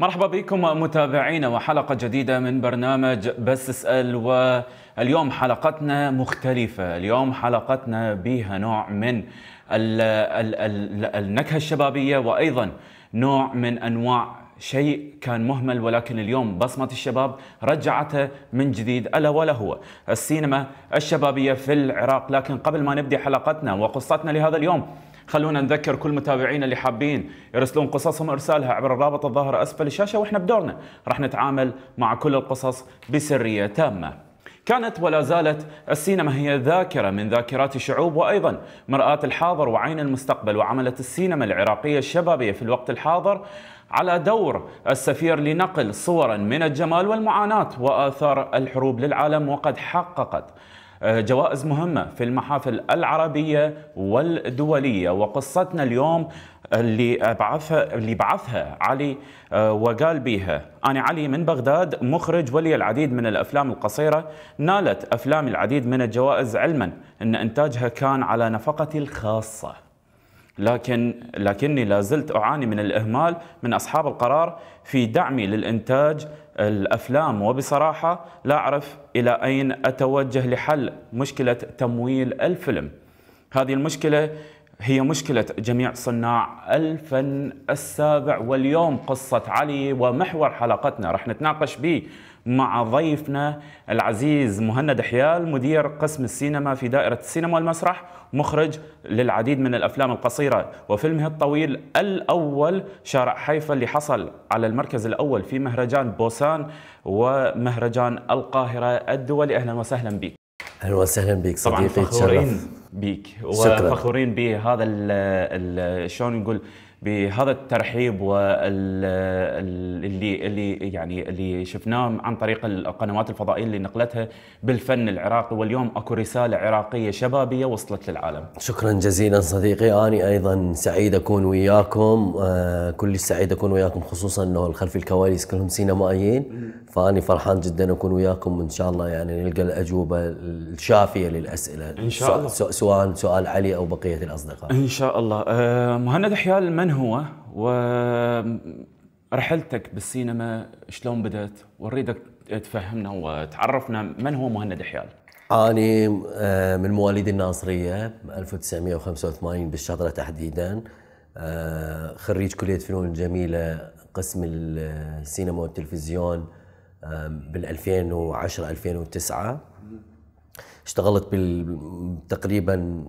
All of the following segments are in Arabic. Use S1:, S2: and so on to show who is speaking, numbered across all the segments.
S1: مرحبا بكم متابعينا وحلقة جديدة من برنامج بس اسأل واليوم حلقتنا مختلفة اليوم حلقتنا بها نوع من الـ الـ الـ النكهة الشبابية وأيضا نوع من أنواع شيء كان مهمل ولكن اليوم بصمة الشباب رجعته من جديد ألا ولا هو السينما الشبابية في العراق لكن قبل ما نبدأ حلقتنا وقصتنا لهذا اليوم خلونا نذكر كل متابعينا اللي حابين يرسلون قصصهم ارسالها عبر الرابط الظاهر اسفل الشاشه واحنا بدورنا راح نتعامل مع كل القصص بسريه تامه. كانت ولا زالت السينما هي ذاكرة من ذاكرات الشعوب وأيضا مرآة الحاضر وعين المستقبل وعملت السينما العراقية الشبابية في الوقت الحاضر على دور السفير لنقل صورا من الجمال والمعاناة وآثار الحروب للعالم وقد حققت آه، جوائز مهمة في المحافل العربية والدولية وقصتنا اليوم اللي بعثها اللي بعثها علي آه، وقال بيها أنا علي من بغداد مخرج ولي العديد من الأفلام القصيرة نالت أفلام العديد من الجوائز علما أن إنتاجها كان على نفقتي الخاصة لكن لكني لا زلت أعاني من الإهمال من أصحاب القرار في دعمي للإنتاج الافلام وبصراحه لا اعرف الى اين اتوجه لحل مشكله تمويل الفيلم. هذه المشكله هي مشكله جميع صناع الفن السابع واليوم قصه علي ومحور حلقتنا راح نتناقش به مع ضيفنا العزيز مهند حيال مدير قسم السينما في دائرة السينما والمسرح مخرج للعديد من الأفلام القصيرة وفيلمه الطويل الأول شارع حيفا اللي حصل على المركز الأول في مهرجان بوسان ومهرجان القاهرة الدولي أهلا وسهلا بك
S2: اهلا وسهلا بك صديقي طبعا فخورين بيك وفخورين
S1: بهذا شلون نقول بهذا الترحيب واللي اللي يعني اللي شفناه عن طريق القنوات الفضائيه اللي نقلتها بالفن العراقي واليوم اكو رساله عراقيه شبابيه وصلت للعالم.
S2: شكرا جزيلا صديقي انا ايضا سعيد اكون وياكم آه، كل كلش سعيد اكون وياكم خصوصا انه خلف الكواليس كلهم سينمائيين فاني فرحان جدا اكون وياكم وان شاء الله يعني نلقى الاجوبه الشافيه للاسئله ان شاء الله سواء سؤال علي او بقيه الاصدقاء.
S1: ان شاء الله آه، مهند حيال من من هو ورحلتك بالسينما شلون بدأت ونريدك تفهمنا وتعرفنا من هو مهند حيال
S2: أنا آه، من مواليد الناصرية 1985 بالشطرة تحديدا آه، خريج كلية فنون الجميلة قسم السينما والتلفزيون آه، بال 2010 2009 اشتغلت تقريبا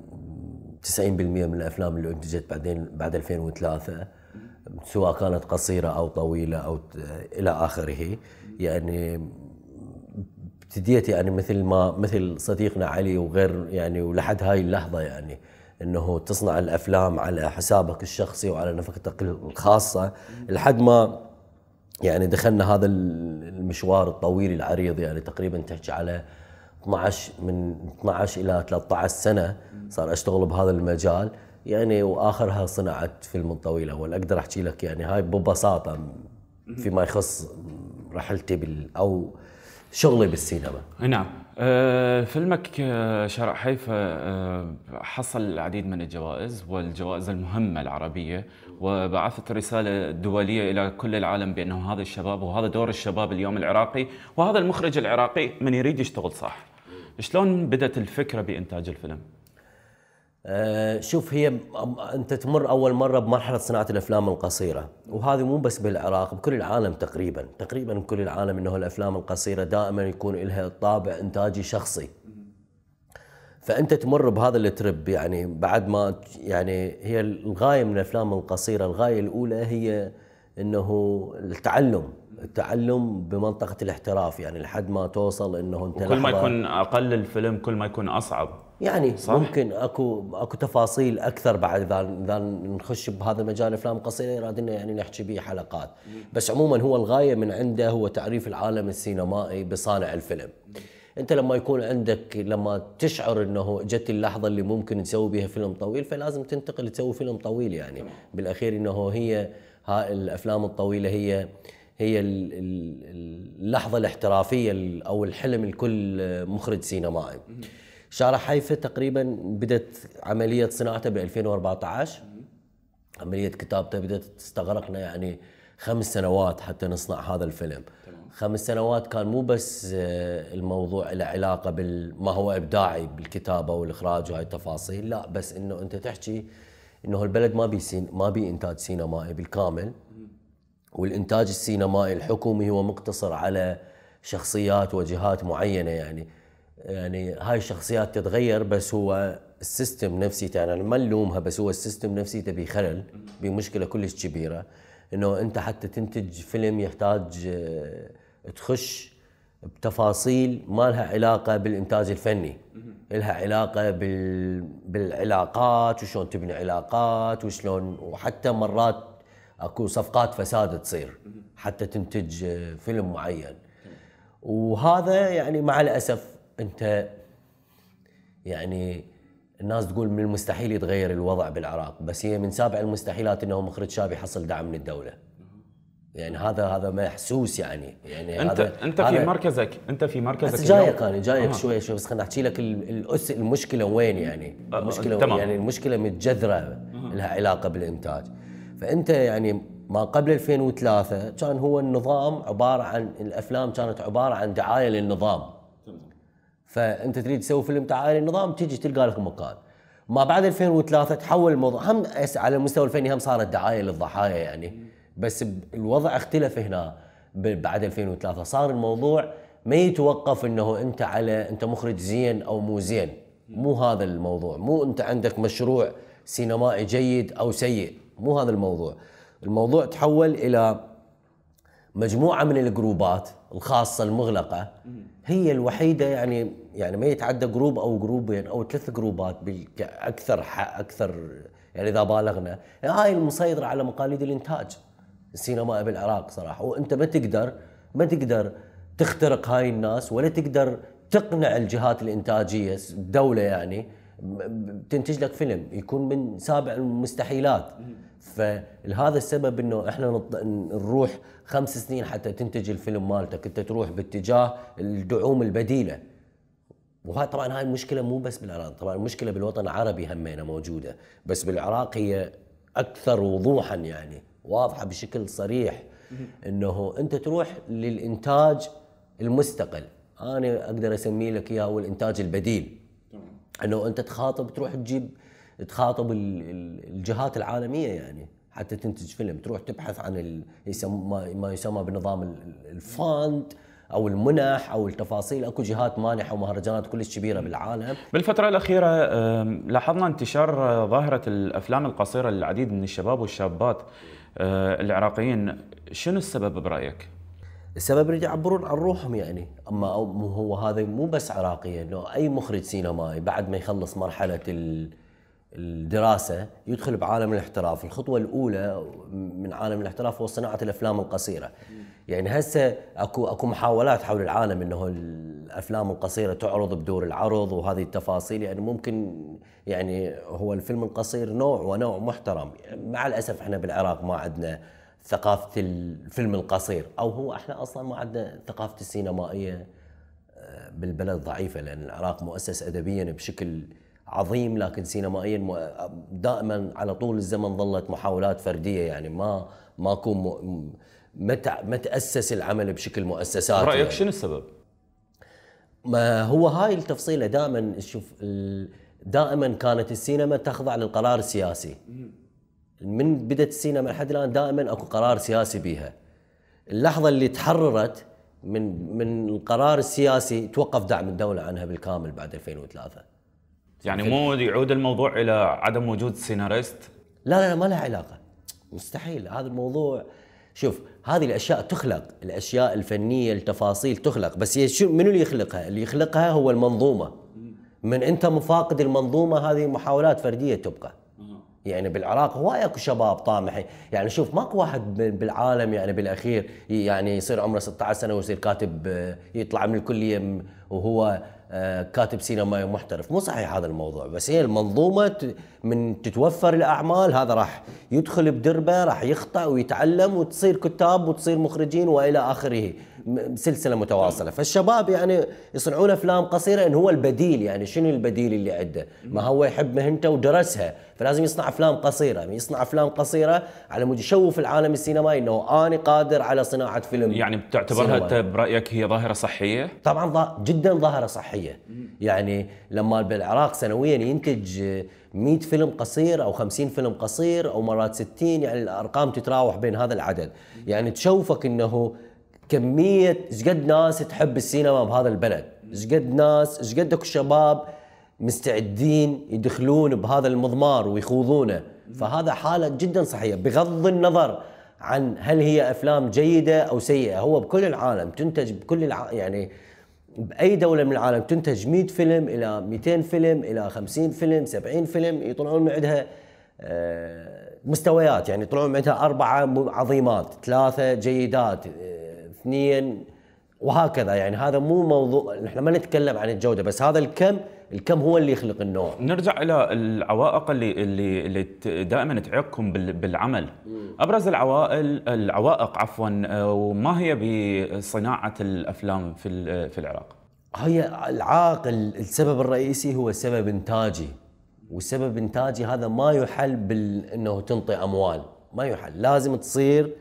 S2: 90% من الافلام اللي انتجت بعدين بعد 2003 سواء كانت قصيره او طويله او الى اخره يعني ابتديت يعني مثل ما مثل صديقنا علي وغير يعني ولحد هاي اللحظه يعني انه تصنع الافلام على حسابك الشخصي وعلى نفقتك الخاصه لحد ما يعني دخلنا هذا المشوار الطويل العريض يعني تقريبا تحكي على 12 من 12 الى 13 سنه صار اشتغل بهذا المجال يعني واخرها صناعه فيلم طويل اول اقدر احكي لك يعني هاي ببساطه فيما يخص رحلتي بال او شغلي بالسينما
S1: نعم آه، فيلمك آه، شارع حيفا آه، حصل العديد من الجوائز والجوائز المهمة العربية وبعثت رسالة دولية إلى كل العالم بأنه هذا الشباب وهذا دور الشباب اليوم العراقي وهذا المخرج العراقي من يريد يشتغل صح شلون بدأت
S2: الفكرة بإنتاج الفيلم؟ آه، شوف هي انت تمر اول مره بمرحله صناعه الافلام القصيره وهذه مو بس بالعراق بكل العالم تقريبا تقريبا بكل العالم انه الافلام القصيره دائما يكون لها طابع انتاجي شخصي فانت تمر بهذا الترب يعني بعد ما يعني هي الغايه من الافلام القصيره الغايه الاولى هي انه التعلم التعلم بمنطقه الاحتراف يعني لحد ما توصل انه انت كل ما يكون
S1: اقل الفيلم كل ما يكون اصعب يعني صح؟ ممكن
S2: اكو اكو تفاصيل اكثر بعد اذا اذا نخش بهذا المجال افلام قصيره يراد لنا يعني نحكي به حلقات بس عموما هو الغايه من عنده هو تعريف العالم السينمائي بصانع الفيلم انت لما يكون عندك لما تشعر انه جت اللحظه اللي ممكن تسوي بها فيلم طويل فلازم تنتقل تسوي فيلم طويل يعني بالاخير انه هي ها الافلام الطويله هي هي اللحظه الاحترافيه او الحلم لكل مخرج سينمائي شارع حيفا تقريبا بدت عملية صناعته ب 2014 عملية كتابته بدت استغرقنا يعني خمس سنوات حتى نصنع هذا الفيلم تمام. خمس سنوات كان مو بس آه، الموضوع له علاقة بما هو إبداعي بالكتابة والإخراج وهاي التفاصيل لا بس إنه أنت تحكي إنه البلد ما بي سين ما بي إنتاج سينمائي بالكامل والإنتاج السينمائي الحكومي هو مقتصر على شخصيات وجهات معينة يعني يعني هاي الشخصيات تتغير بس هو السيستم نفسي انا ما نلومها بس هو السيستم نفسي تبي خلل بمشكله كلش كبيره انه انت حتى تنتج فيلم يحتاج آه، تخش بتفاصيل ما لها علاقه بالانتاج الفني لها علاقه بال... بالعلاقات وشلون تبني علاقات وشلون وحتى مرات اكو صفقات فساد تصير حتى تنتج آه، فيلم معين وهذا يعني مع الاسف انت يعني الناس تقول من المستحيل يتغير الوضع بالعراق بس هي من سابع المستحيلات انه مخرج شاب يحصل دعم من الدوله يعني هذا هذا محسوس يعني يعني انت هذا انت في مركزك
S1: انت في مركزك بس جايك انا جايك آه. شوي
S2: شوي بس خليني احكي لك الأس المشكله وين يعني أه، أه، المشكله آه. يعني المشكله متجذره آه. لها علاقه بالانتاج فانت يعني ما قبل 2003 كان هو النظام عباره عن الافلام كانت عباره عن دعايه للنظام فانت تريد تسوي فيلم تعال النظام تجي تلقى لك مكان ما بعد 2003 تحول الموضوع هم على المستوى الفني هم صارت دعايه للضحايا يعني بس الوضع اختلف هنا بعد 2003 صار الموضوع ما يتوقف انه انت على انت مخرج زين او مو زين مو هذا الموضوع مو انت عندك مشروع سينمائي جيد او سيء مو هذا الموضوع الموضوع تحول الى مجموعه من الجروبات الخاصه المغلقه هي الوحيده يعني يعني ما يتعدى جروب او جروبين او ثلاث جروبات اكثر اكثر يعني اذا بالغنا يعني هاي المسيطره على مقاليد الانتاج السينمائي بالعراق صراحه وانت ما تقدر ما تقدر تخترق هاي الناس ولا تقدر تقنع الجهات الانتاجيه الدوله يعني تنتج لك فيلم يكون من سابع المستحيلات فلهذا السبب انه احنا نروح خمس سنين حتى تنتج الفيلم مالتك انت تروح باتجاه الدعوم البديله وهاي طبعا هاي المشكله مو بس بالعراق طبعا المشكله بالوطن العربي همينه موجوده بس بالعراق هي اكثر وضوحا يعني واضحه بشكل صريح انه انت تروح للانتاج المستقل انا اقدر اسميه لك اياه هو الانتاج البديل انه انت تخاطب تروح تجيب تخاطب الجهات العالميه يعني حتى تنتج فيلم تروح تبحث عن يسمى ما يسمى بنظام الفاند او المنح او التفاصيل اكو جهات مانحه ومهرجانات كلش كبيره بالعالم
S1: بالفتره الاخيره لاحظنا انتشار آه، ظاهره الافلام القصيره للعديد من الشباب والشابات آه، العراقيين شنو السبب برايك
S2: السبب اللي يعبرون عن روحهم يعني اما هو هذا مو بس عراقيا انه اي مخرج سينمائي بعد ما يخلص مرحله ال الدراسة يدخل بعالم الاحتراف الخطوة الأولى من عالم الاحتراف هو صناعة الأفلام القصيرة يعني هسه اكو اكو محاولات حول العالم انه الافلام القصيره تعرض بدور العرض وهذه التفاصيل يعني ممكن يعني هو الفيلم القصير نوع ونوع محترم يعني مع الاسف احنا بالعراق ما عندنا ثقافه الفيلم القصير او هو احنا اصلا ما عندنا ثقافه السينمائيه آه، بالبلد ضعيفه لان العراق مؤسس ادبيا بشكل عظيم لكن سينمائيا دائما على طول الزمن ظلت محاولات فرديه يعني ما ما اكون ما تاسس العمل بشكل مؤسساتي رايك يعني. شنو السبب؟ ما هو هاي التفصيله دائما شوف دائما كانت السينما تخضع للقرار السياسي من بدت السينما لحد الان دائما اكو قرار سياسي بيها اللحظه اللي تحررت من من القرار السياسي توقف دعم الدوله عنها بالكامل بعد 2003 يعني مو يعود الموضوع الى عدم وجود سيناريست لا لا ما لها علاقه مستحيل هذا الموضوع شوف هذه الاشياء تخلق الاشياء الفنيه التفاصيل تخلق بس شو منو اللي يخلقها اللي يخلقها هو المنظومه من انت مفاقد المنظومه هذه محاولات فرديه تبقى يعني بالعراق هواي اكو شباب طامحين، يعني شوف ماكو واحد بالعالم يعني بالاخير يعني يصير عمره 16 سنه ويصير كاتب آه، يطلع من الكليه وهو آه، كاتب سينمائي محترف مو صحيح هذا الموضوع بس هي المنظومة من تتوفر الأعمال هذا راح يدخل بدربه راح يخطأ ويتعلم وتصير كتاب وتصير مخرجين وإلى آخره سلسله متواصله فالشباب يعني يصنعون افلام قصيره ان هو البديل يعني شنو البديل اللي عنده ما هو يحب مهنته ودرسها فلازم يصنع افلام قصيره يعني يصنع افلام قصيره على مود يشوف العالم السينمائي انه انا قادر على صناعه فيلم يعني بتعتبرها انت برايك هي ظاهره صحيه طبعا جدا ظاهره صحيه يعني لما بالعراق سنويا ينتج 100 فيلم قصير او 50 فيلم قصير او مرات 60 يعني الارقام تتراوح بين هذا العدد يعني تشوفك انه كميه شقد ناس تحب السينما بهذا البلد شقد ناس شقد اكو شباب مستعدين يدخلون بهذا المضمار ويخوضونه فهذا حاله جدا صحيه بغض النظر عن هل هي افلام جيده او سيئه هو بكل العالم تنتج بكل الع... يعني باي دوله من العالم تنتج 100 فيلم الى 200 فيلم الى 50 فيلم 70 فيلم يطلعون من عندها آه، مستويات يعني يطلعون من عندها اربعه عظيمات ثلاثه جيدات آه، اثنين وهكذا يعني هذا مو موضوع نحن ما نتكلم عن الجوده بس هذا الكم الكم هو اللي يخلق النوع
S1: نرجع الى العوائق اللي اللي, اللي دائما تعيقكم بالعمل ابرز العوائل العوائق عفوا وما هي بصناعه
S2: الافلام في في العراق هي العاقل السبب الرئيسي هو سبب انتاجي والسبب انتاجي هذا ما يحل بانه تنطي اموال ما يحل لازم تصير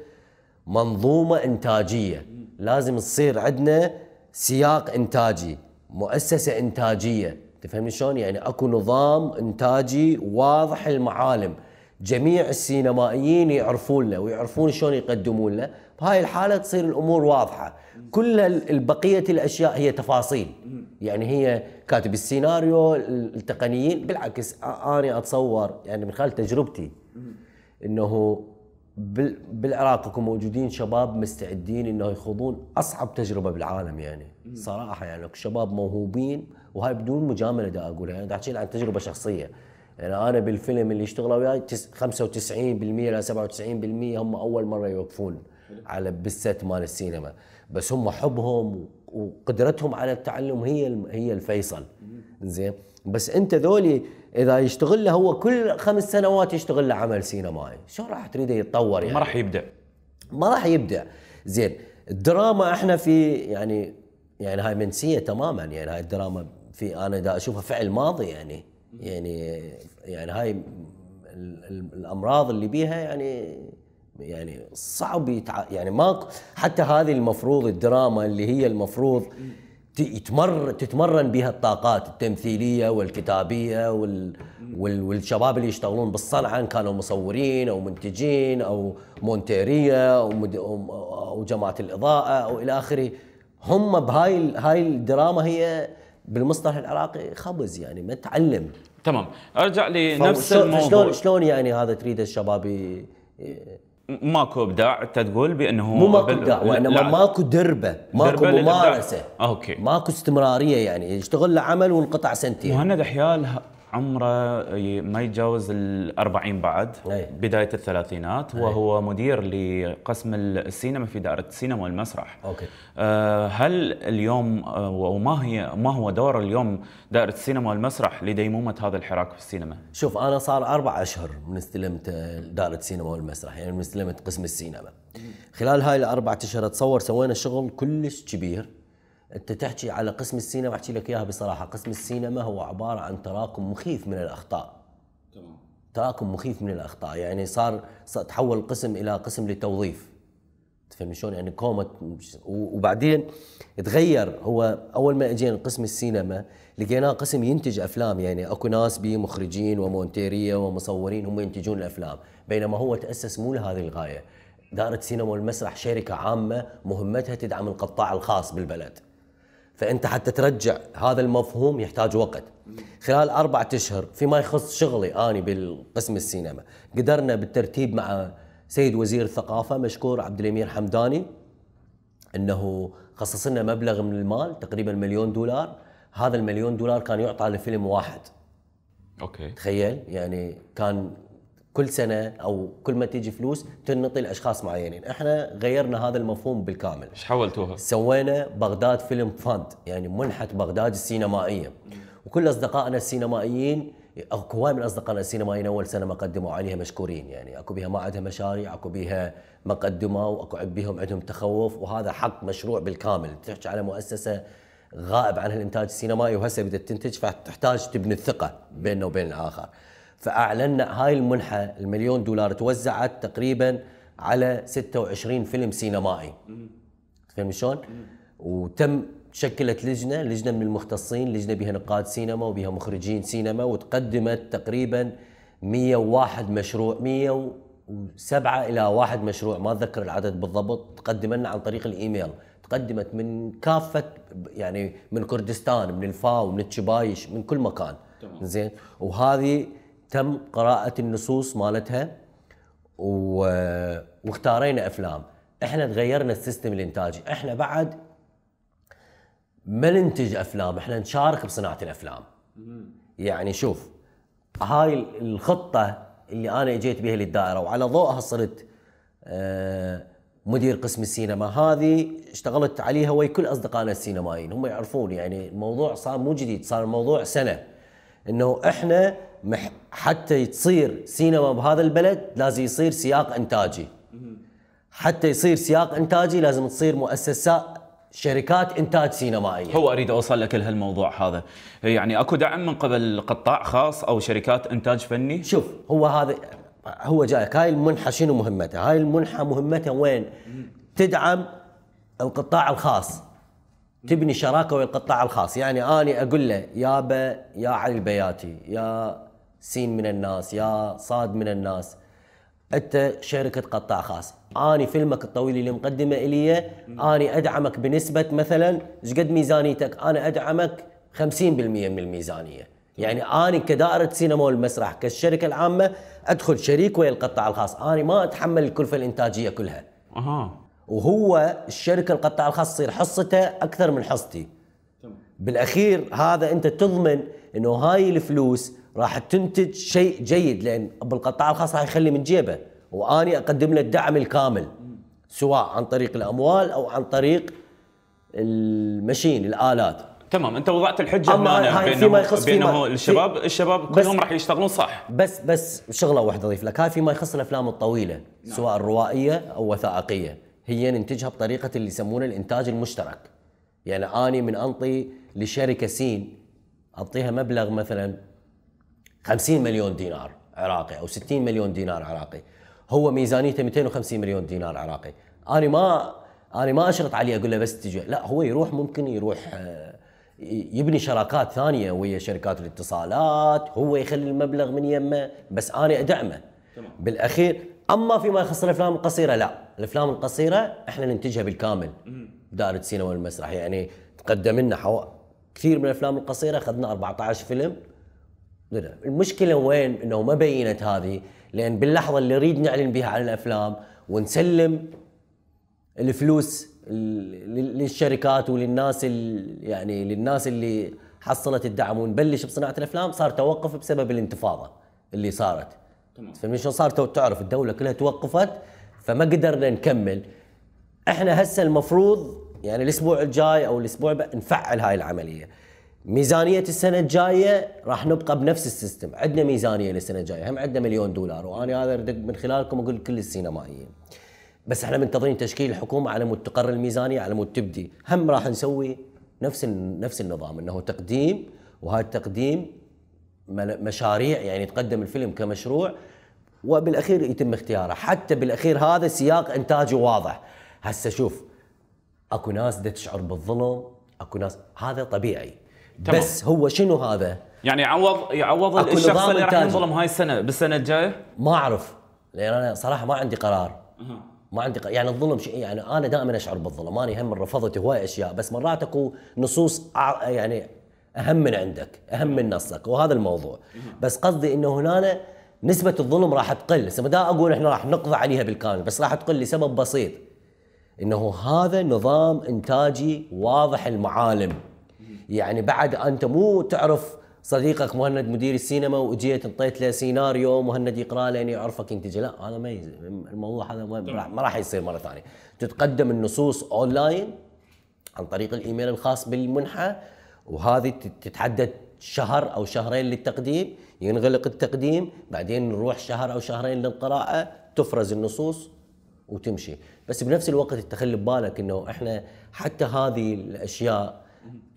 S2: منظومه انتاجيه لازم تصير عندنا سياق انتاجي مؤسسه انتاجيه تفهمني شلون يعني اكو نظام انتاجي واضح المعالم جميع السينمائيين يعرفون له ويعرفون شلون يقدمون له بهاي الحاله تصير الامور واضحه كل البقيه الاشياء هي تفاصيل يعني هي كاتب السيناريو التقنيين بالعكس انا اتصور يعني من خلال تجربتي انه بالعراق اكو موجودين شباب مستعدين انه يخوضون اصعب تجربه بالعالم يعني صراحه يعني اكو شباب موهوبين وهاي بدون مجامله دا اقولها يعني قاعد احكي عن تجربه شخصيه يعني انا بالفيلم اللي اشتغلوا وياي 95% الى 97% هم اول مره يوقفون على بالست مال السينما بس هم حبهم وقدرتهم على التعلم هي هي الفيصل زين بس انت ذولي اذا يشتغل له هو كل خمس سنوات يشتغل له عمل سينمائي شو راح تريده يتطور يعني ما راح يبدع ما راح يبدع زين الدراما احنا في يعني يعني هاي منسيه تماما يعني هاي الدراما في انا دا اشوفها فعل ماضي يعني يعني يعني هاي الامراض اللي بيها يعني يعني صعب يتع... يعني ما حتى هذه المفروض الدراما اللي هي المفروض يتمر تتمرن بها الطاقات التمثيليه والكتابيه وال وال والشباب اللي يشتغلون بالصنعه ان كانوا مصورين او منتجين او مونتيريه او, مد... أو جماعه الاضاءه او الى اخره هم بهاي هاي الدراما هي بالمصطلح العراقي خبز يعني ما تعلم تمام
S1: ارجع لنفس الموضوع شلون
S2: شلون يعني هذا تريد الشباب
S1: ماكو ابداع انت تقول بانه مو ماكو ابداع وانما لا. ماكو
S2: دربه ماكو دربة ممارسه اوكي ماكو استمراريه يعني يشتغل له عمل وانقطع سنتين مهند
S1: حيال عمره ما يتجاوز الأربعين بعد أي. بداية الثلاثينات أي. وهو مدير لقسم السينما في دائرة السينما والمسرح أوكي. آه، هل اليوم آه، وما هي ما هو دور اليوم دائرة السينما والمسرح
S2: لديمومة هذا الحراك في السينما؟ شوف أنا صار أربع أشهر من استلمت آه، دائرة السينما والمسرح يعني من استلمت قسم السينما خلال هاي الأربع أشهر أتصور سوينا شغل كلش كبير انت تحكي على قسم السينما احكي لك اياها بصراحه قسم السينما هو عباره عن تراكم مخيف من الاخطاء تمام تراكم مخيف من الاخطاء يعني صار, صار تحول القسم الى قسم لتوظيف تفهم شلون يعني كومة وبعدين تغير هو اول ما اجينا قسم السينما لقيناه قسم ينتج افلام يعني اكو ناس بيه مخرجين ومونتيريه ومصورين هم ينتجون الافلام بينما هو تاسس مو لهذه الغايه دائره السينما والمسرح شركة عامة مهمتها تدعم القطاع الخاص بالبلد فانت حتى ترجع هذا المفهوم يحتاج وقت خلال أربعة اشهر فيما يخص شغلي اني بالقسم السينما قدرنا بالترتيب مع سيد وزير الثقافه مشكور عبد الامير حمداني انه خصص لنا مبلغ من المال تقريبا مليون دولار هذا المليون دولار كان يعطى لفيلم واحد اوكي تخيل يعني كان كل سنه او كل ما تيجي فلوس تنطي لاشخاص معينين، احنا غيرنا هذا المفهوم بالكامل. ايش حولتوها؟ سوينا بغداد فيلم فاند، يعني منحه بغداد السينمائيه. وكل اصدقائنا السينمائيين اكو هواي من اصدقائنا السينمائيين اول سنه ما قدموا عليها مشكورين يعني اكو بها ما عندها مشاريع اكو بها ما قدموا واكو بهم عندهم تخوف وهذا حق مشروع بالكامل تحكي على مؤسسه غائب عنها الانتاج السينمائي وهسه بدها تنتج فتحتاج تبني الثقه بيننا وبين الاخر. فاعلنا هاي المنحه المليون دولار توزعت تقريبا على 26 فيلم سينمائي تفهم شلون؟ وتم شكلت لجنه لجنه من المختصين لجنه بها نقاد سينما وبها مخرجين سينما وتقدمت تقريبا 101 مشروع 107 الى واحد مشروع ما اتذكر العدد بالضبط تقدم لنا عن طريق الايميل تقدمت من كافه يعني من كردستان من الفاو من تشبايش من كل مكان تمام. زين وهذه تم قراءة النصوص مالتها و... واختارينا افلام احنا تغيرنا السيستم الانتاجي احنا بعد ما ننتج افلام احنا نشارك بصناعه الافلام يعني شوف هاي الخطه اللي انا اجيت بها للدائره وعلى ضوءها صرت آه، مدير قسم السينما هذه اشتغلت عليها ويا كل اصدقائنا السينمائيين هم يعرفون يعني الموضوع صار مو جديد صار الموضوع سنه انه احنا مح حتى تصير سينما بهذا البلد لازم يصير سياق انتاجي حتى يصير سياق انتاجي لازم تصير مؤسسات شركات انتاج سينمائيه هو اريد اوصل لك لهالموضوع هذا يعني اكو دعم من قبل قطاع خاص او شركات انتاج فني شوف هو هذا هو جاي هاي المنحه شنو مهمتها هاي المنحه مهمتها وين تدعم القطاع الخاص تبني شراكه ويا القطاع الخاص يعني اني اقول له يا با يا علي البياتي يا سين من الناس يا صاد من الناس انت شركه قطاع خاص اني فيلمك الطويل اللي مقدمه الي اني ادعمك بنسبه مثلا ايش قد ميزانيتك انا ادعمك 50% من الميزانيه يعني اني كدائره سينما والمسرح كالشركه العامه ادخل شريك ويا القطاع الخاص اني ما اتحمل الكلفه الانتاجيه كلها اها وهو الشركه القطاع الخاص تصير حصته اكثر من حصتي بالاخير هذا انت تضمن انه هاي الفلوس راح تنتج شيء جيد لان بالقطاع الخاص راح يخلي من جيبه واني اقدم له الدعم الكامل سواء عن طريق الاموال او عن طريق المشين الالات تمام
S1: انت وضعت الحجه أما بينه فيما يخص بينه فيما الشباب الشباب كلهم راح يشتغلون صح
S2: بس بس شغله واحده اضيف لك هاي فيما يخص الافلام الطويله نعم. سواء روائيه او وثائقيه هي ننتجها بطريقه اللي يسمونه الانتاج المشترك يعني اني من انطي لشركه سين انطيها مبلغ مثلا 50 مليون دينار عراقي او 60 مليون دينار عراقي هو ميزانيته 250 مليون دينار عراقي انا ما انا ما اشرط عليه اقول له بس تجي لا هو يروح ممكن يروح آه، يبني شراكات ثانيه ويا شركات الاتصالات هو يخلي المبلغ من يمه بس انا ادعمه بالاخير اما فيما يخص الافلام القصيره لا الافلام القصيره احنا ننتجها بالكامل دائره السينما والمسرح يعني تقدم لنا حو... كثير من الافلام القصيره اخذنا 14 فيلم المشكله وين انه ما بينت هذه لان باللحظه اللي نريد نعلن بها عن الافلام ونسلم الفلوس للشركات وللناس يعني للناس اللي حصلت الدعم ونبلش بصناعه الافلام صار توقف بسبب الانتفاضه اللي صارت تمام شو صار تعرف الدوله كلها توقفت فما قدرنا نكمل احنا هسه المفروض يعني الاسبوع الجاي او الاسبوع نفعل هاي العمليه ميزانيه السنه الجايه راح نبقى بنفس السيستم عندنا ميزانيه للسنه الجايه هم عندنا مليون دولار وانا هذا من خلالكم اقول كل السينمائيين بس احنا منتظرين تشكيل الحكومه على مود تقرر الميزانيه على مود تبدي هم راح نسوي نفس نفس النظام انه تقديم وهذا التقديم مشاريع يعني تقدم الفيلم كمشروع وبالاخير يتم اختياره حتى بالاخير هذا سياق انتاجه واضح هسه شوف اكو ناس دا تشعر بالظلم اكو ناس هذا طبيعي تمام. بس هو شنو هذا يعني يعوض يعوض الشخص اللي راح ينظلم هاي السنه بالسنه الجايه ما اعرف لان انا صراحه ما عندي قرار ما عندي قرار. يعني الظلم شيء يعني انا دائما اشعر بالظلم انا هم رفضت هواي اشياء بس مرات اكو نصوص يعني اهم من عندك اهم من نصك وهذا الموضوع بس قصدي انه هنا نسبه الظلم راح تقل بس ما اقول احنا راح نقضي عليها بالكامل بس راح تقل لسبب بسيط انه هذا نظام انتاجي واضح المعالم يعني بعد انت مو تعرف صديقك مهند مدير السينما واجيت انطيت له سيناريو مهند يقرا لين يعرفك ينتج لا هذا ما الموضوع هذا ما راح يصير مره ثانيه تتقدم النصوص اونلاين عن طريق الايميل الخاص بالمنحه وهذه تتعدى شهر او شهرين للتقديم ينغلق التقديم بعدين نروح شهر او شهرين للقراءه تفرز النصوص وتمشي بس بنفس الوقت تخلي ببالك انه احنا حتى هذه الاشياء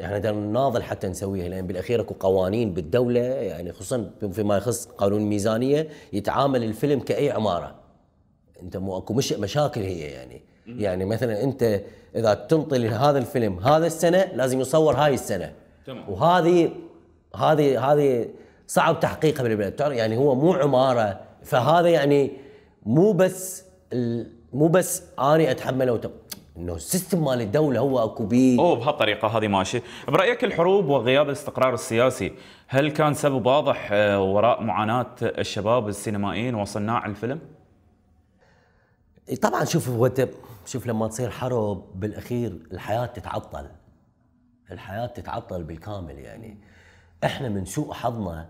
S2: احنا يعني نناضل حتى نسويها لان بالاخير اكو قوانين بالدوله يعني خصوصا فيما يخص قانون الميزانيه يتعامل الفيلم كاي عماره انت مو اكو مش مشاكل هي يعني يعني مثلا انت اذا تنطي لهذا الفيلم هذا السنه لازم يصور هاي السنه تمام وهذه هذه هذه صعب تحقيقها بالبلد يعني هو مو عماره فهذا يعني مو بس مو بس اني اتحمله وتب... انه السيستم مال الدوله هو اكو
S1: بي او بهالطريقه هذه ماشي، برايك الحروب وغياب الاستقرار السياسي هل كان سبب واضح آه، وراء معاناه الشباب السينمائيين وصناع الفيلم؟
S2: إيه، طبعا شوف هو انت شوف لما تصير حرب بالاخير الحياه تتعطل الحياه تتعطل بالكامل يعني احنا من سوء حظنا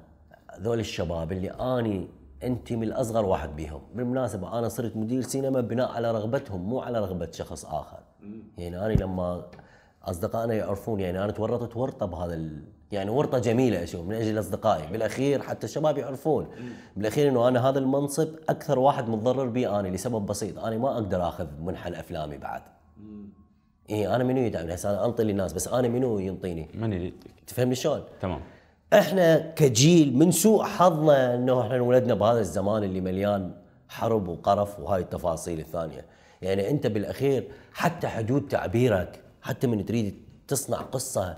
S2: ذول الشباب اللي اني انت من الاصغر واحد بيهم بالمناسبه انا صرت مدير سينما بناء على رغبتهم مو على رغبه شخص اخر يعني انا لما اصدقائنا يعرفون يعني انا تورطت ورطه بهذا ال... يعني ورطه جميله اشوف من اجل اصدقائي بالاخير حتى الشباب يعرفون بالاخير انه انا هذا المنصب اكثر واحد متضرر به انا لسبب بسيط انا ما اقدر اخذ منحل افلامي بعد اي انا منو يدعمني هسه انا انطي للناس بس انا منو ينطيني من يديك تفهمني شلون تمام احنا كجيل من سوء حظنا انه احنا انولدنا بهذا الزمان اللي مليان حرب وقرف وهاي التفاصيل الثانيه يعني انت بالاخير حتى حدود تعبيرك حتى من تريد تصنع قصه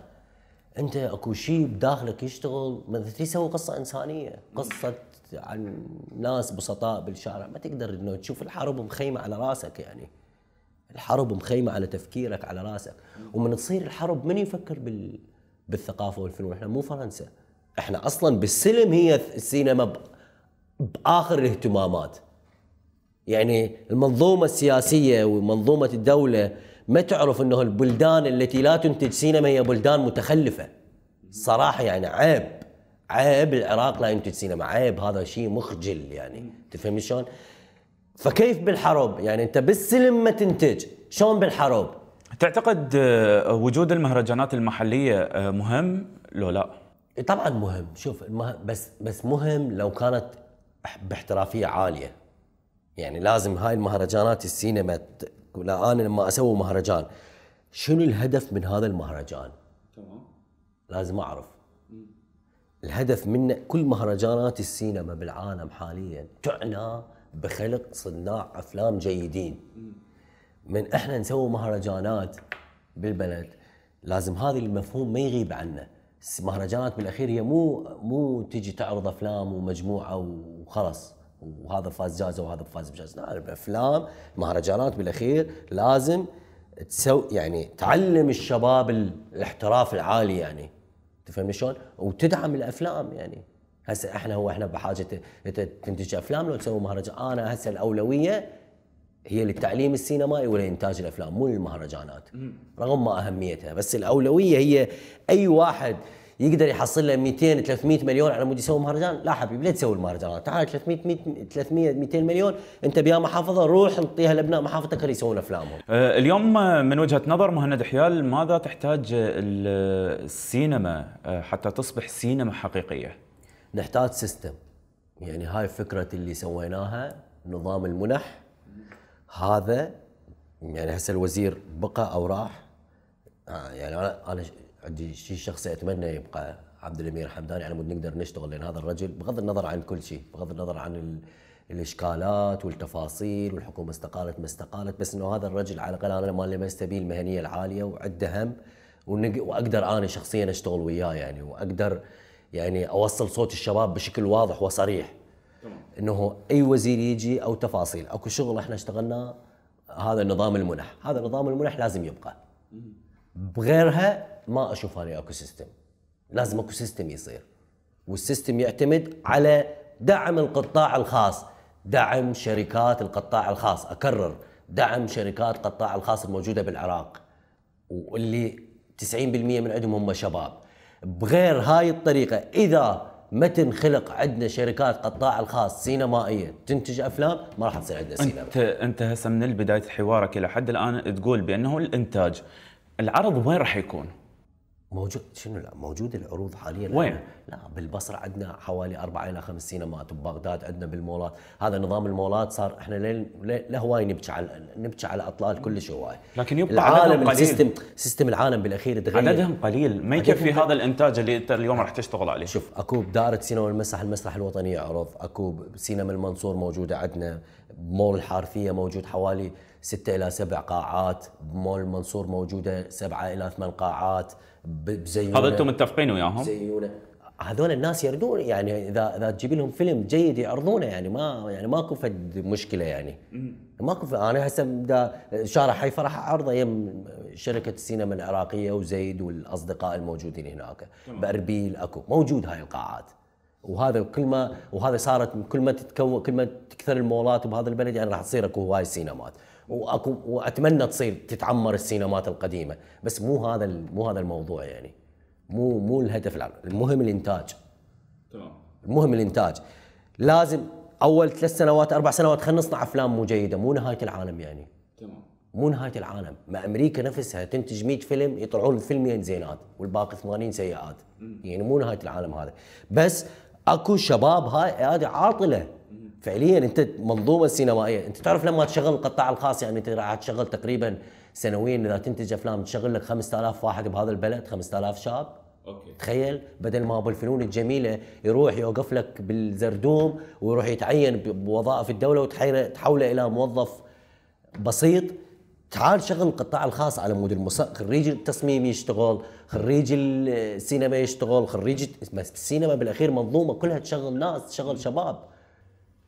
S2: انت اكو شيء بداخلك يشتغل ما تسوي قصه انسانيه قصه عن ناس بسطاء بالشارع ما تقدر انه تشوف الحرب مخيمه على راسك يعني الحرب مخيمه على تفكيرك على راسك ومن تصير الحرب من يفكر بال... بالثقافه والفنون احنا مو فرنسا احنا اصلا بالسلم هي السينما ب... باخر الاهتمامات يعني المنظومه السياسيه ومنظومه الدوله ما تعرف انه البلدان التي لا تنتج سينما هي بلدان متخلفه صراحه يعني عيب عيب العراق لا ينتج سينما عيب هذا شيء مخجل يعني تفهم شلون فكيف بالحرب يعني انت بالسلم ما تنتج شلون بالحرب تعتقد آه،
S1: وجود المهرجانات المحليه آه، مهم لو لا طبعا مهم شوف
S2: بس بس مهم لو كانت باحترافيه عاليه يعني لازم هاي المهرجانات السينما انا لما اسوي مهرجان شنو الهدف من هذا المهرجان؟ تمام لازم اعرف الهدف من كل مهرجانات السينما بالعالم حاليا تعنى بخلق صناع افلام جيدين من احنا نسوي مهرجانات بالبلد لازم هذا المفهوم ما يغيب عنا مهرجانات بالاخير هي مو مو تجي تعرض افلام ومجموعه وخلاص وهذا فاز جائزه وهذا فاز بجائزه لا الافلام مهرجانات بالاخير لازم تسوي يعني تعلم الشباب الاحتراف العالي يعني تفهم شلون؟ وتدعم الافلام يعني هسه احنا هو احنا بحاجه تنتج افلام لو تسوي مهرجان انا هسه الاولويه هي للتعليم السينمائي ولانتاج الافلام مو للمهرجانات رغم ما اهميتها بس الاولويه هي اي واحد يقدر يحصل له 200 300 مليون على مود يسوي مهرجان لا حبيبي لا تسوي المهرجانات تعال 300 300 200 مليون انت بيا محافظه روح انطيها لابناء محافظتك اللي يسوون افلامهم
S1: أه، اليوم من وجهه نظر مهند حيال ماذا
S2: تحتاج السينما أه، حتى تصبح سينما حقيقيه نحتاج سيستم يعني هاي فكره اللي سويناها نظام المنح هذا يعني هسه الوزير بقى او راح آه، يعني انا انا عندي شيء شخصي اتمنى يبقى عبد الامير حمداني على مود نقدر نشتغل لان هذا الرجل بغض النظر عن كل شيء بغض النظر عن ال... الاشكالات والتفاصيل والحكومه استقالت ما استقالت بس انه هذا الرجل على الاقل انا ما لمست به المهنيه العاليه وعنده هم واقدر انا شخصيا اشتغل وياه يعني واقدر يعني اوصل صوت الشباب بشكل واضح وصريح انه اي وزير يجي او تفاصيل اكو شغل احنا اشتغلناه هذا نظام المنح هذا نظام المنح لازم يبقى بغيرها ما اشوف اني اكو سيستم لازم اكو سيستم يصير والسيستم يعتمد على دعم القطاع الخاص دعم شركات القطاع الخاص اكرر دعم شركات القطاع الخاص الموجوده بالعراق واللي 90% من عندهم هم شباب بغير هاي الطريقه اذا ما تنخلق عندنا شركات قطاع الخاص سينمائيه تنتج افلام ما راح تصير عندنا سينما انت
S1: انت هسه من بدايه حوارك الى حد الان تقول بانه الانتاج العرض وين راح يكون؟
S2: موجود شنو لا موجود العروض حاليا وين؟ لا بالبصره عندنا حوالي اربع الى خمس سينمات ببغداد عندنا بالمولات هذا نظام المولات صار احنا لين لا هواي نبكي على نبكي على اطلال كلش هواي
S1: لكن يبقى العالم السيستم
S2: سيستم العالم بالاخير تغير عددهم قليل ما يكفي هذا الانتاج اللي انت اليوم راح تشتغل عليه شوف اكو بدائره سينما المسرح المسرح الوطني عرض اكو سينما المنصور موجوده عندنا مول الحارثيه موجود حوالي ستة الى سبع قاعات مول المنصور موجوده سبعة الى ثمان قاعات بزيونه هذا انتم متفقين وياهم؟ زيونه هذول الناس يردون يعني اذا اذا تجيب لهم فيلم جيد يعرضونه يعني ما يعني ماكو فد مشكله يعني ماكو انا هسه شارع حيفا راح اعرضه يم شركه السينما العراقيه وزيد والاصدقاء الموجودين هناك باربيل اكو موجود هاي القاعات وهذا كل ما وهذا صارت كل ما تتكون كل ما تكثر المولات بهذا البلد يعني راح تصير اكو هواي سينمات واكو واتمنى تصير تتعمر السينمات القديمه بس مو هذا مو هذا الموضوع يعني مو مو الهدف العام المهم الانتاج تمام المهم الانتاج لازم اول ثلاث سنوات اربع سنوات خلينا نصنع افلام مو جيده مو نهايه العالم يعني تمام مو نهايه العالم ما امريكا نفسها تنتج 100 فيلم يطلعون الفيلمين زينات والباقي 80 سيئات يعني مو نهايه العالم هذا بس اكو شباب هاي هذه عاطله فعليا انت منظومه سينمائيه انت تعرف لما تشغل القطاع الخاص يعني انت راح تشغل تقريبا سنويا اذا تنتج افلام تشغل لك 5000 واحد بهذا البلد 5000 شاب أوكي. تخيل بدل ما ابو الفنون الجميله يروح يوقف لك بالزردوم ويروح يتعين بوظائف الدوله وتحوله الى موظف بسيط تعال شغل القطاع الخاص على مود المسا... خريج التصميم يشتغل خريج السينما يشتغل خريج السينما بالاخير منظومه كلها تشغل ناس تشغل شباب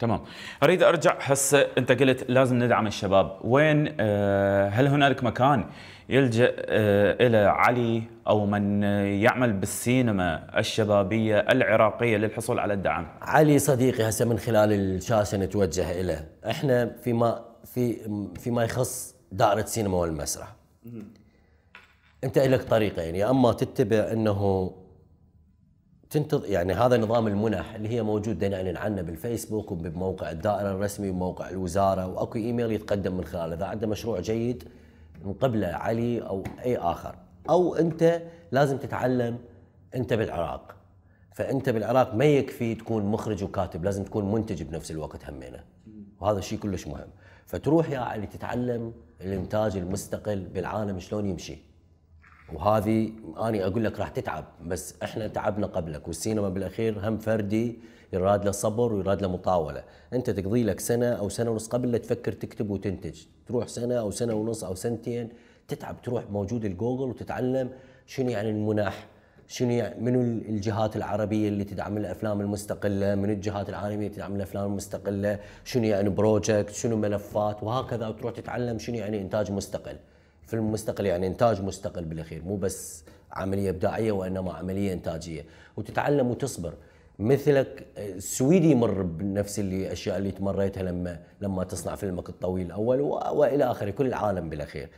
S1: تمام اريد ارجع هسه انت قلت لازم ندعم الشباب وين آه، هل هنالك مكان يلجا آه، الى علي او من يعمل بالسينما الشبابيه العراقيه
S2: للحصول على الدعم علي صديقي هسه من خلال الشاشه نتوجه اليه احنا فيما في فيما يخص دائره السينما والمسرح انت لك طريقين يا اما تتبع انه تنتظر يعني هذا نظام المنح اللي هي موجود نعلن عنه بالفيسبوك وبموقع الدائره الرسمي وموقع الوزاره واكو ايميل يتقدم من خلاله اذا عنده مشروع جيد من قبله علي او اي اخر او انت لازم تتعلم انت بالعراق فانت بالعراق ما يكفي تكون مخرج وكاتب لازم تكون منتج بنفس الوقت همينه وهذا الشيء كلش مهم فتروح يا علي تتعلم الانتاج المستقل بالعالم شلون يمشي وهذه اني اقول لك راح تتعب بس احنا تعبنا قبلك والسينما بالاخير هم فردي يراد له صبر ويراد له مطاوله، انت تقضي لك سنه او سنه ونص قبل لا تفكر تكتب وتنتج، تروح سنه او سنه ونص او سنتين تتعب تروح موجود الجوجل وتتعلم شنو يعني المنح شنو يعني منو الجهات العربيه اللي تدعم الافلام المستقله، من الجهات العالميه تدعم الافلام المستقله، شنو يعني بروجكت، شنو ملفات وهكذا وتروح تتعلم شنو يعني انتاج مستقل. فيلم مستقل يعني انتاج مستقل بالاخير مو بس عمليه ابداعيه وانما عمليه انتاجيه وتتعلم وتصبر مثلك السويدي يمر بنفس اللي الاشياء اللي تمريتها لما لما تصنع فيلمك الطويل الاول والى اخره كل العالم بالاخير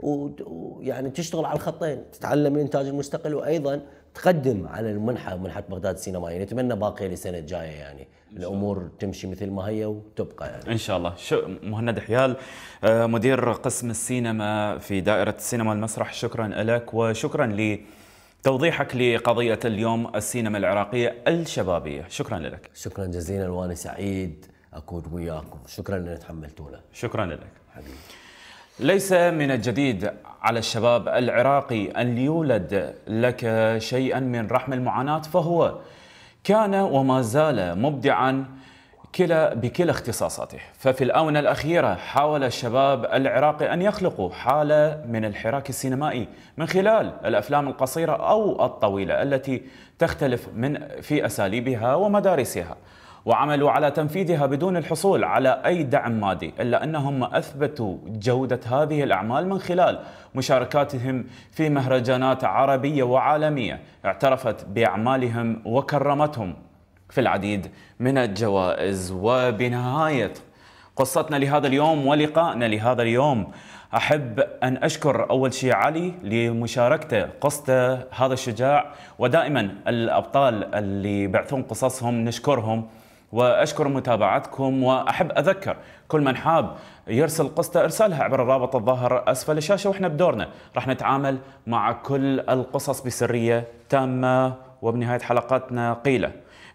S2: ويعني تشتغل على الخطين تتعلم الانتاج المستقل وايضا تقدم على المنحة منحة بغداد السينمائية يعني نتمنى باقية للسنة الجاية يعني الأمور تمشي مثل ما هي وتبقى
S1: يعني إن شاء الله شو مهند حيال آه، مدير قسم السينما في دائرة السينما المسرح شكرا لك وشكرا لتوضيحك لقضية اليوم السينما العراقية الشبابية شكرا لك
S2: شكرا جزيلا وأنا سعيد أكون وياكم شكرا لأن تحملتونا
S1: شكرا لك حبيبي ليس من الجديد على الشباب العراقي أن يولد لك شيئا من رحم المعاناة فهو كان وما زال مبدعا كلا بكلا اختصاصاته ففي الآونة الأخيرة حاول الشباب العراقي أن يخلقوا حالة من الحراك السينمائي من خلال الأفلام القصيرة أو الطويلة التي تختلف من في أساليبها ومدارسها وعملوا على تنفيذها بدون الحصول على أي دعم مادي إلا أنهم أثبتوا جودة هذه الأعمال من خلال مشاركاتهم في مهرجانات عربية وعالمية اعترفت بأعمالهم وكرمتهم في العديد من الجوائز وبنهاية قصتنا لهذا اليوم ولقائنا لهذا اليوم أحب أن أشكر أول شيء علي لمشاركته قصته هذا الشجاع ودائما الأبطال اللي بعثون قصصهم نشكرهم واشكر متابعتكم واحب اذكر كل من حاب يرسل قصته ارسالها عبر الرابط الظاهر اسفل الشاشه واحنا بدورنا راح نتعامل مع كل القصص بسريه تامه وبنهايه حلقتنا قيل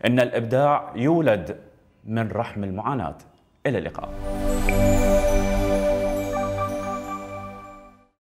S1: ان الابداع يولد من رحم المعاناه الى اللقاء